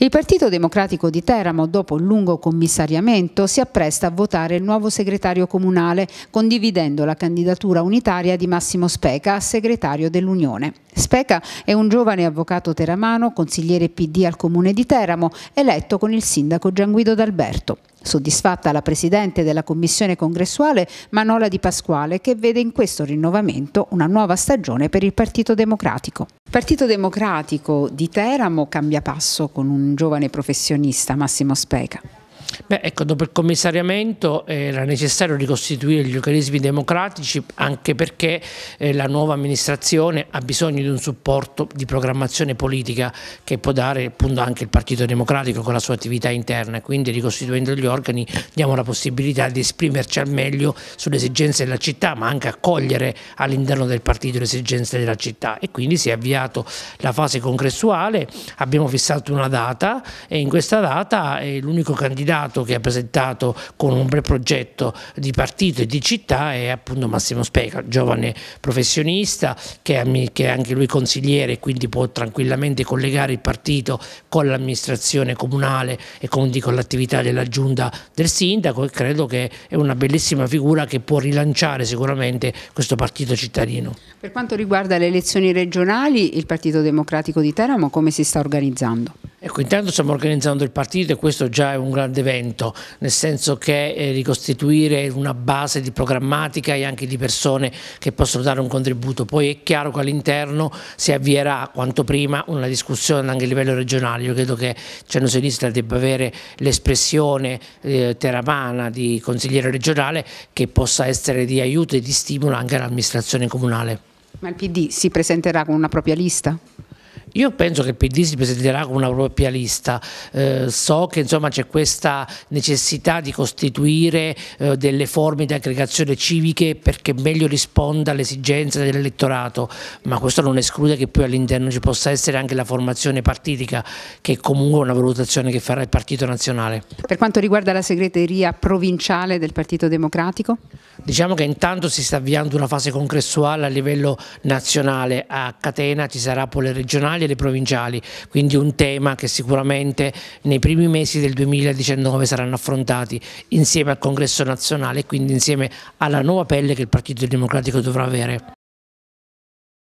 Il Partito Democratico di Teramo, dopo un lungo commissariamento, si appresta a votare il nuovo segretario comunale, condividendo la candidatura unitaria di Massimo Speca, a segretario dell'Unione. Speca è un giovane avvocato teramano, consigliere PD al comune di Teramo, eletto con il sindaco Gianguido D'Alberto. Soddisfatta la presidente della commissione congressuale Manola Di Pasquale che vede in questo rinnovamento una nuova stagione per il Partito Democratico. Il Partito Democratico di Teramo cambia passo con un giovane professionista Massimo Speca. Beh, ecco, dopo il commissariamento eh, era necessario ricostituire gli organismi democratici anche perché eh, la nuova amministrazione ha bisogno di un supporto di programmazione politica che può dare appunto anche il Partito Democratico con la sua attività interna, quindi ricostituendo gli organi diamo la possibilità di esprimerci al meglio sulle esigenze della città ma anche accogliere all'interno del partito le esigenze della città e quindi si è avviato la fase congressuale, abbiamo fissato una data e in questa data eh, l'unico candidato candidato che ha presentato con un bel progetto di partito e di città è appunto Massimo Speca, giovane professionista che è anche lui consigliere e quindi può tranquillamente collegare il partito con l'amministrazione comunale e quindi con l'attività della giunta del sindaco e credo che è una bellissima figura che può rilanciare sicuramente questo partito cittadino. Per quanto riguarda le elezioni regionali, il Partito Democratico di Teramo come si sta organizzando? Ecco, intanto stiamo organizzando il partito e questo già è un grande evento, nel senso che eh, ricostituire una base di programmatica e anche di persone che possono dare un contributo. Poi è chiaro che all'interno si avvierà quanto prima una discussione anche a livello regionale. Io credo che Cenno Sinistra debba avere l'espressione eh, teramana di consigliere regionale che possa essere di aiuto e di stimolo anche all'amministrazione comunale. Ma il PD si presenterà con una propria lista? Io penso che il PD si presenterà con una propria lista, eh, so che c'è questa necessità di costituire eh, delle forme di aggregazione civiche perché meglio risponda alle esigenze dell'elettorato, ma questo non esclude che poi all'interno ci possa essere anche la formazione partitica che è comunque una valutazione che farà il Partito Nazionale. Per quanto riguarda la segreteria provinciale del Partito Democratico? Diciamo che intanto si sta avviando una fase congressuale a livello nazionale, a catena ci sarà poi le regionali delle provinciali, quindi un tema che sicuramente nei primi mesi del 2019 saranno affrontati insieme al congresso nazionale e quindi insieme alla nuova pelle che il Partito Democratico dovrà avere.